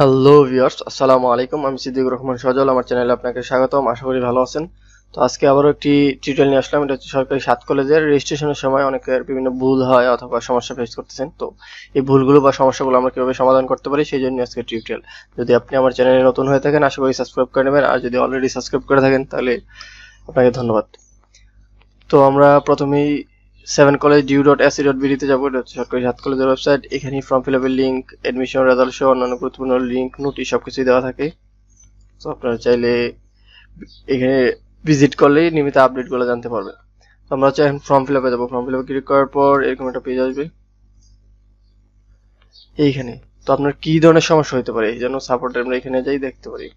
hello viewers আসসালামু আলাইকুম আমি সিদ্দিক রহমান সজল আমার চ্যানেলে আপনাকে স্বাগতম আশা করি ভালো আছেন তো আজকে আবারও একটি টিউটোরিয়াল নিয়ে আসলাম এটা হচ্ছে সরকারি সাত কলেজের রেজিস্ট্রেশনের সময় অনেকের বিভিন্ন ভুল হয় অথবা সমস্যা ফেস করতেছেন তো এই ভুলগুলো বা সমস্যাগুলো আমরা কীভাবে সমাধান করতে পারি সেই জন্য আজকে টিউটোরিয়াল যদি আপনি আমার চ্যানেলে নতুন হয়ে থাকেন আশা করি সাবস্ক্রাইব করে নেবেন আর যদি অলরেডি সাবস্ক্রাইব করে থাকেন তাহলে আপনাকে ধন্যবাদ তো আমরা প্রথমেই seven college du dot AC dot বিডিতে যাবো সরকারি সাত কলেজের ওয়েবসাইট এখানে ফর্ম ফিল আপের লিঙ্ক অ্যাডমিশন রেজাল্ট সহ অন্যান্য গুরুত্বপূর্ণ লিঙ্ক নোটিশ সব কিছুই দেওয়া থাকে তো আপনারা চাইলে এখানে ভিজিট করলেই নিয়মিত আপডেটগুলো জানতে পারবেন তো আমরা চাই এখন ফর্ম ফিল আপে যাবো ফর্ম ফিল আপ ক্লিক করার পর এরকম একটা পেজ আসবে এইখানে তো আপনার কি ধরনের সমস্যা হতে পারে এই জন্য সাপোর্ট আমরা এখানে যাই দেখতে পারি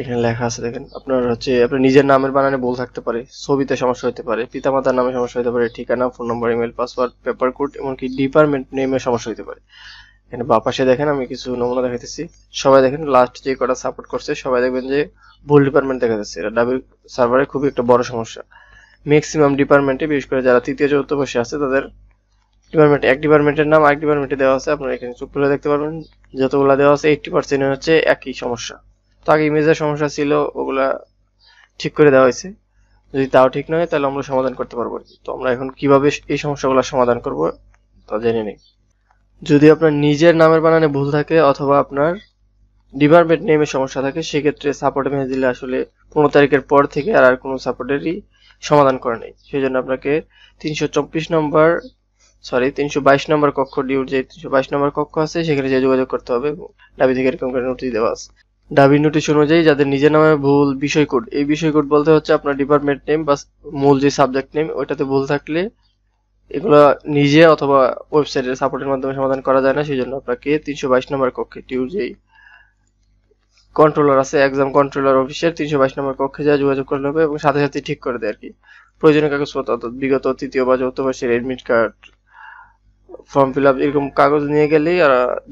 এখানে লেখা আছে দেখেন আপনার হচ্ছে আপনার নিজের নামের বানানে ভুল থাকতে পারে ছবিতে সমস্যা হতে পারে পিতামাতার নামে সমস্যা হতে পারে ঠিকানা phone number email password paper code এমনকি ডিপার্টমেন্ট নেমে সমস্যা হতে পারে এখানে বা পাশে দেখেন আমি কিছু নমুনা দেখাইতেছি সবাই দেখেন লাস্ট যে কটা সাপোর্ট করছে সবাই দেখবেন যে ভুল ডিপার্টমেন্ট দেখা যাচ্ছে এটা ডাবি সার্ভারে খুবই একটা বড় সমস্যা ম্যাক্সিমাম ডিপার্টমেন্টে বিশেষ করে যারা তৃতীয় চতুর্থ বসে আছে তাদের ডিপার্টমেন্ট এক ডিপার্টমেন্টের নাম আরেক ডিপার্টমেন্টে দেওয়া আছে আপনারা এখানে চোখ খুলে দেখতে পারবেন যতগুলো দেওয়া আছে এইটটি পার্সেন্ট হচ্ছে একই সমস্যা আগে ইমেজের সমস্যা ছিল ওগুলা ঠিক করে দেওয়া হয়েছে যদি তাও ঠিক নয় তাহলে আমরা সমাধান করতে পারবো তো আমরা এখন কিভাবে এই সমস্যাগুলো সমাধান করব তা জেনে নিই যদি আপনার নিজের নামের বানানে ভুল থাকে অথবা আপনার ডিপার্টমেন্ট নেমের সমস্যা থাকে সেক্ষেত্রে সাপোর্ট মেসেজ দিলে আসলে পনেরো তারিখের পর থেকে আর আর কোনো সাপোর্টেরই সমাধান করে নেই সেই জন্য আপনাকে তিনশো চব্বিশ নম্বর সরি তিনশো বাইশ নম্বর কক্ষ ডিউর যে তিনশো বাইশ নম্বর কক্ষ আছে সেখানে যে যোগাযোগ করতে হবে দাবি থেকে এরকম করে নোটিশ দেওয়া আছে ডাবি নোটিশ অনুযায়ী যাদের নিজের নামে ভুল বিষয় কোড এই বিষয় কোড বলতে হচ্ছে আপনার ডিপার্টমেন্ট নেম বা মূল যে সাবজেক্ট নেম ওইটাতে ভুল থাকলে এগুলো নিজে অথবা ওয়েবসাইটের সাপোর্টের মাধ্যমে সমাধান করা যায় না সেই জন্য আপনাকে তিনশো বাইশ নম্বর কক্ষে টিউর যেই কন্ট্রোলার আছে এক্সাম কন্ট্রোলার অফিসের তিনশো বাইশ নম্বর কক্ষে যা যোগাযোগ করলে হবে এবং সাথে সাথে ঠিক করে দেয় আর কি প্রয়োজনীয় কাগজপত্র অর্থাৎ বিগত তৃতীয় বা চৌথ বর্ষের admit card form fill up এরকম কাগজ নিয়ে গেলেই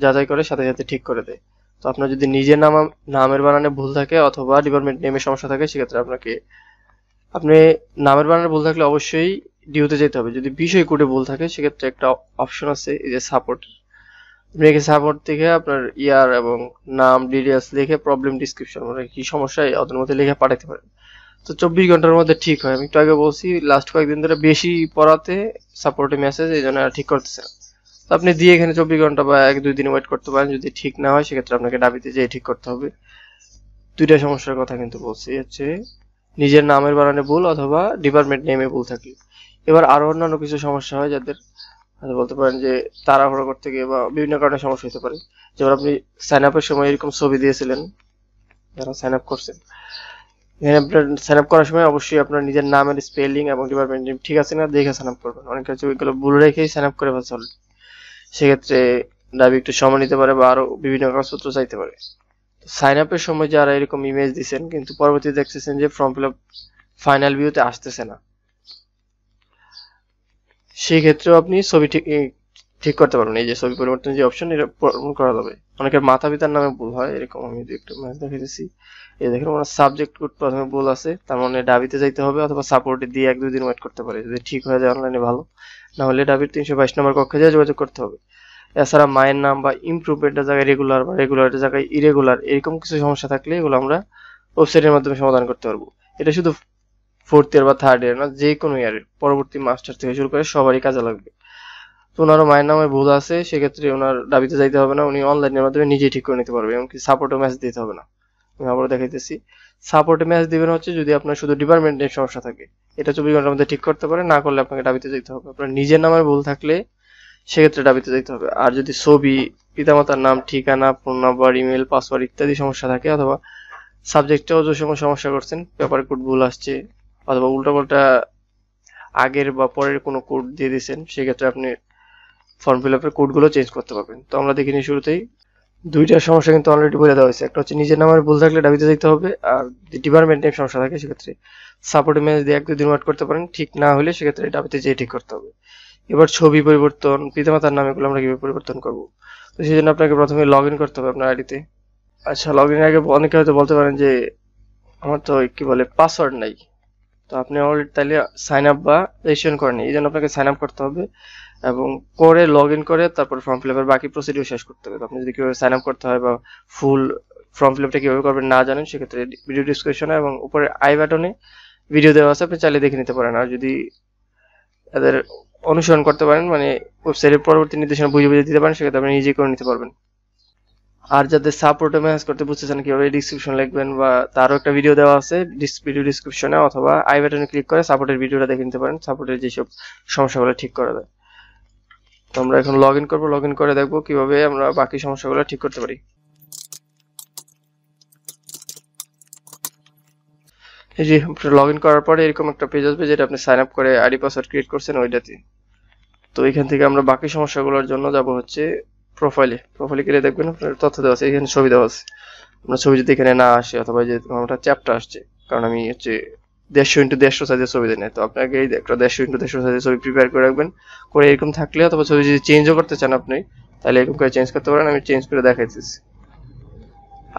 যাচাই করে সাথে সাথে ঠিক করে দেয় তো আপনার যদি নিজের নাম নামের বানানে ভুল থাকে অথবা ডিপার্টমেন্ট নেমে সমস্যা থাকে সেক্ষেত্রে আপনাকে আপনি নামের বানানে ভুল থাকলে অবশ্যই ডিউতে যেতে হবে যদি বিষয় কোডে ভুল থাকে সেক্ষেত্রে একটা অপশন আছে এই যে সাপোর্ট আপনি সাপোর্ট থেকে আপনার ইয়ার এবং নাম ডিটেলস লিখে প্রবলেম ডিসক্রিপশন মানে কি সমস্যা ওদের মধ্যে লিখে পাঠাতে পারেন তো চব্বিশ ঘন্টার মধ্যে ঠিক হয় আমি একটু আগে বলছি লাস্ট কয়েকদিন ধরে বেশি পড়াতে সাপোর্টে মেসেজ এই জন্য ঠিক করতেছে না তো আপনি দিয়ে এখানে চব্বিশ ঘন্টা বা এক দুই দিন ওয়েট করতে পারেন যদি ঠিক না হয় সেক্ষেত্রে আপনাকে ডাবিতে যেয়ে ঠিক করতে হবে দুইটা সমস্যার কথা কিন্তু বলছি হচ্ছে নিজের নামের বানানে ভুল অথবা ডিপার্টমেন্ট নেমে ভুল থাকলে এবার আরো অন্যান্য কিছু সমস্যা হয় যাদের বলতে পারেন যে তাড়াহুড়ো করতে গিয়ে বা বিভিন্ন কারণে সমস্যা হতে পারে যেমন আপনি সাইন আপের সময় এরকম ছবি দিয়েছিলেন যারা সাইন আপ করছেন এখানে সাইন আপ করার সময় অবশ্যই আপনার নিজের নামের স্পেলিং এবং ডিপার্টমেন্ট ঠিক আছে না দেখে সাইন আপ করবেন অনেক কিছু ভুল রেখেই সাইন আপ করে ফেলছে অলরেডি সেক্ষেত্রে দাবি একটু সময় নিতে পারে বা আরো বিভিন্ন কাগজপত্র চাইতে পারে সাইন আপের সময় যারা এরকম ইমেজ দিচ্ছেন কিন্তু পরবর্তীতে দেখতেছেন যে ফর্ম ফিল আপ ফাইনাল ভিউতে আসতেছে না সেই ক্ষেত্রেও আপনি ছবি ঠিক করতে পারবেন এই যে ছবি পরিবর্তন যে অপশন এটা করা যাবে অনেকের মাথা পিতার নামে ভুল হয় এরকম আমি একটু ম্যাচ দেখেছি এই দেখেন ওনার সাবজেক্ট কোড প্রথমে ভুল আছে তার মানে ডাবিতে যাইতে হবে অথবা সাপোর্টে দিয়ে এক দুই দিন ওয়েট করতে পারে যদি ঠিক হয়ে যায় অনলাইনে ভালো নাহলে ডাবির তিনশো বাইশ নম্বর কক্ষে যা যোগাযোগ করতে হবে এছাড়া মায়ের নাম বা ইমপ্রুভমেন্টের জায়গায় রেগুলার বা রেগুলারের জায়গায় ইরেগুলার এরকম কিছু সমস্যা থাকলে এগুলো আমরা ওয়েবসাইটের মাধ্যমে সমাধান করতে পারবো এটা শুধু ফোর্থ ইয়ার বা থার্ড ইয়ার না যে কোনো ইয়ারের পরবর্তী মাস্টার থেকে শুরু করে সবারই কাজে লাগবে তো ওনারও মায়ের নামে ভুল আছে সেক্ষেত্রে ওনার দাবিতে যাইতে হবে না উনি অনলাইনের মাধ্যমে নিজেই ঠিক করে নিতে পারবে এমনকি সাপোর্টও মেসেজ দিতে হবে না আবারও দেখাইতেছি সাপোর্টে ম্যাচ দিবেন হচ্ছে যদি আপনার শুধু ডিপার্টমেন্ট নিয়ে সমস্যা থাকে এটা চব্বিশ ঘন্টার মধ্যে ঠিক করতে পারে না করলে আপনাকে ডাবিতে যেতে হবে আপনার নিজের নামের ভুল থাকলে সেক্ষেত্রে ডাবিতে যেতে হবে আর যদি ছবি পিতামাতার নাম ঠিকানা ফোন নাম্বার ইমেল পাসওয়ার্ড ইত্যাদি সমস্যা থাকে অথবা সাবজেক্টেও যে সময় সমস্যা করছেন পেপার কোড ভুল আসছে অথবা উল্টাপাল্টা আগের বা পরের কোনো কোড দিয়ে দিয়েছেন সেক্ষেত্রে আপনি ফর্ম ফিল আপের কোডগুলো চেঞ্জ করতে পারবেন তো আমরা দেখিনি শুরুতেই দুইটা সমস্যা কিন্তু অলরেডি বলে দেওয়া হয়েছে একটা হচ্ছে নিজের নামের ভুল থাকলে ডাবিতে দেখতে হবে আর ডিপার্টমেন্ট নেম সমস্যা থাকে সেক্ষেত্রে সাপোর্ট ইমেজ দিয়ে এক দুই দিন ওয়াট করতে পারেন ঠিক না হলে সেক্ষেত্রে দাবিতে যেয়ে ঠিক করতে হবে এবার ছবি পরিবর্তন পিতামাতার নাম এগুলো আমরা কিভাবে পরিবর্তন করব তো সেই জন্য আপনাকে প্রথমে লগ ইন করতে হবে আপনার আইডিতে আচ্ছা লগ ইন আগে অনেকে হয়তো বলতে পারেন যে আমার তো কি বলে পাসওয়ার্ড নাই তো আপনি অলরেডি তাহলে সাইন আপ বা রেজিস্ট্রেশন করেন এই জন্য আপনাকে সাইন আপ করতে হবে এবং করে লগ ইন করে তারপর ফর্ম ফিল আপের বাকি প্রসিডিউর শেষ করতে হবে আপনি যদি কিভাবে সাইন আপ করতে হয় বা ফুল ফর্ম ফিল আপটা কিভাবে করবেন না জানেন সেক্ষেত্রে ভিডিও ডিসক্রিপশনে এবং উপরে আই বাটনে ভিডিও দেওয়া আছে আপনি চালিয়ে দেখে নিতে পারেন আর যদি তাদের অনুসরণ করতে পারেন মানে ওয়েবসাইটের পরবর্তী নির্দেশনা বুঝে বুঝে দিতে পারেন সেক্ষেত্রে আপনি নিজেই করে নিতে পারবেন আর যাদের সাপোর্টে ম্যানেজ করতে বুঝতেছেন কিভাবে ডিসক্রিপশন লিখবেন বা তারও একটা ভিডিও দেওয়া আছে ভিডিও ডিসক্রিপশনে অথবা আই বাটনে ক্লিক করে সাপোর্টের ভিডিওটা দেখে নিতে পারেন সাপোর্টের যেসব সমস্যাগুলো ঠিক করা দেয় আমরা এখন লগ ইন করবো লগ ইন করে দেখবো কিভাবে আমরা বাকি সমস্যাগুলো ঠিক করতে পারি এই লগ ইন করার পরে এরকম একটা পেজ আসবে যেটা আপনি সাইন আপ করে আইডি পাসওয়ার্ড ক্রিয়েট করছেন ওইটাতে তো এখান থেকে আমরা বাকি সমস্যাগুলোর জন্য যাব হচ্ছে প্রোফাইলে প্রোফাইলে গেলে দেখবেন আপনার তথ্য দেওয়া আছে এখানে ছবি দেওয়া আছে আপনার ছবি যদি এখানে না আসে অথবা যে আমারটা চ্যাপটা আসছে কারণ আমি হচ্ছে দেড়শো ইন্টু দেড়শো সাইজের ছবি দেয় তো আপনাকে এই একটা দেড়শো ইন্টু দেড়শো সাইজের ছবি প্রিপেয়ার করে রাখবেন করে এরকম থাকলে অথবা ছবি যদি চেঞ্জও করতে চান আপনি তাহলে এরকম করে চেঞ্জ করতে পারেন আমি চেঞ্জ করে দেখাইতেছি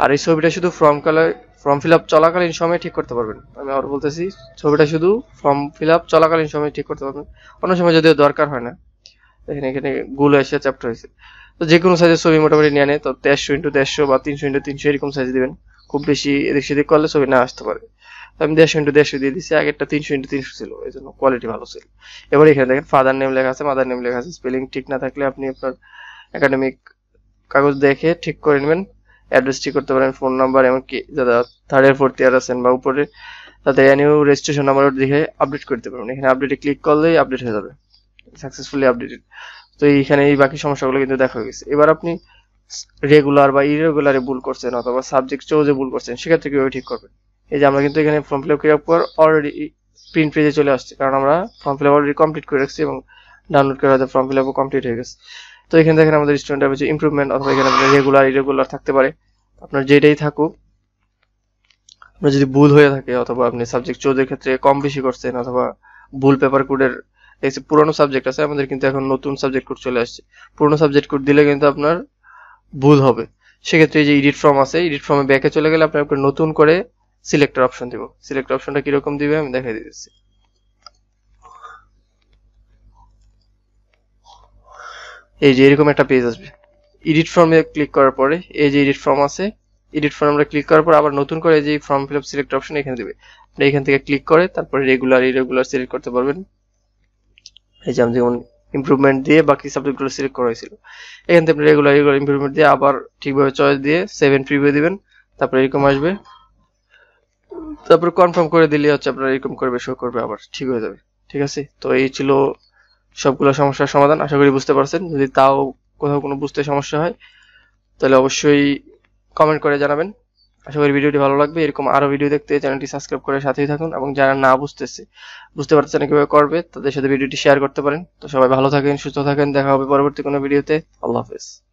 আর এই ছবিটা শুধু form colour form fill up চলাকালীন সময় ঠিক করতে পারবেন আমি আবার বলতেছি ছবিটা শুধু ফর্ম ফিল আপ চলাকালীন সময় ঠিক করতে পারবেন অন্য সময় যদিও দরকার হয় না দেখেন এখানে গুলো এসে চ্যাপ্টার হয়েছে তো যে কোনো সাইজের ছবি মোটামুটি নিয়ে নেয় তো দেড়শো ইন্টু দেড়শো বা তিনশো ইন্টু তিনশো এরকম সাইজ দিবেন খুব বেশি এদিক সেদিক করলে ছবি না আসতে পারে আমি দেড়শো ইন্টু দেড়শো দিয়ে দিচ্ছি আগেরটা তিনশো ইন্টু তিনশো ছিল এই জন্য কোয়ালিটি ভালো ছিল এবার এখানে দেখেন ফাদার নেম লেখা আছে মাদার নেম লেখা আছে স্পেলিং ঠিক না থাকলে আপনি আপনার একাডেমিক কাগজ দেখে ঠিক করে নেবেন অ্যাড্রেস ঠিক করতে পারেন ফোন নাম্বার এমনকি যারা থার্ড ইয়ার ফোর্থ ইয়ার আছেন বা উপরে তাদের অ্যানিউ রেজিস্ট্রেশন নাম্বার দেখে আপডেট করতে পারবেন এখানে আপডেটে ক্লিক করলেই আপডেট হয়ে যাবে সাকসেসফুলি আপডেটেড তো এইখানে এই বাকি সমস্যাগুলো কিন্তু দেখা গেছে এবার আপনি রেগুলার বা ইরেগুলারে ভুল করছেন অথবা সাবজেক্ট চোজে ভুল করছেন সেক্ষেত্রে কীভাবে ঠিক করবেন এই যে আমরা কিন্তু এখানে ফর্ম ফিল আপ করার পর অলরেডি প্রিন্ট পেজে চলে আসছে কারণ আমরা form fill up already complete করে রাখছি এবং ডাউনলোড করে হয়তো ফর্ম ফিল আপও কমপ্লিট হয়ে গেছে তো এখানে দেখেন আমাদের স্টুডেন্ট হচ্ছে ইম্প্রুভমেন্ট অথবা এখানে আপনার রেগুলার ইরেগুলার থাকতে পারে আপনার যেটাই থাকুক আপনার যদি ভুল হয়ে থাকে অথবা আপনি সাবজেক্ট চোদের ক্ষেত্রে কম বেশি করছেন অথবা ভুল পেপার কোডের দেখছি পুরনো সাবজেক্ট আছে আমাদের কিন্তু এখন নতুন সাবজেক্ট কোড চলে আসছে পুরনো সাবজেক্ট কোড দিলে কিন্তু আপনার ভুল হবে সেক্ষেত্রে যে ইডিট ফর্ম আছে ইডিট ফর্মে ব্যাকে চলে গেলে আপনার নতুন করে সিলেক্টর অপশন দিব সিলেক্টর অপশনটা কিরকম দিবে আমি দেখাই দিতেছি এই যে এরকম একটা পেজ আসবে এডিট ফর্মে ক্লিক করার পরে এই যে এডিট ফর্ম আছে এডিট ফর্ম আমরা ক্লিক করার পর আবার নতুন করে যে form fill up select option এখানে দিবে আপনি এখান থেকে ক্লিক করে তারপরে রেগুলার ইরেগুলার সিলেক্ট করতে পারবেন এই যে আমি যেমন ইমপ্রুভমেন্ট দিয়ে বাকি সাবজেক্টগুলো সিলেক্ট করা হয়েছিল এখান থেকে আপনি রেগুলার ইরেগুলার ইমপ্রুভমেন্ট দিয়ে আবার ঠিকভাবে চয়েস দিয়ে সেভেন প্রিভিউ দিবেন তারপরে এরকম আসবে তারপরে কনফার্ম করে দিলে হচ্ছে আপনার এরকম করবে শো করবে আবার ঠিক হয়ে যাবে ঠিক আছে তো এই ছিল সবগুলো সমস্যার সমাধান আশা করি বুঝতে পারছেন যদি তাও কোথাও কোনো বুঝতে সমস্যা হয় তাহলে অবশ্যই কমেন্ট করে জানাবেন আশা করি ভিডিওটি ভালো লাগবে এরকম আরও ভিডিও দেখতে চ্যানেলটি সাবস্ক্রাইব করে সাথেই থাকুন এবং যারা না বুঝতেছে বুঝতে পারছে না কীভাবে করবে তাদের সাথে ভিডিওটি শেয়ার করতে পারেন তো সবাই ভালো থাকেন সুস্থ থাকেন দেখা হবে পরবর্তী কোনো ভিডিওতে আল্লাহ হাফেজ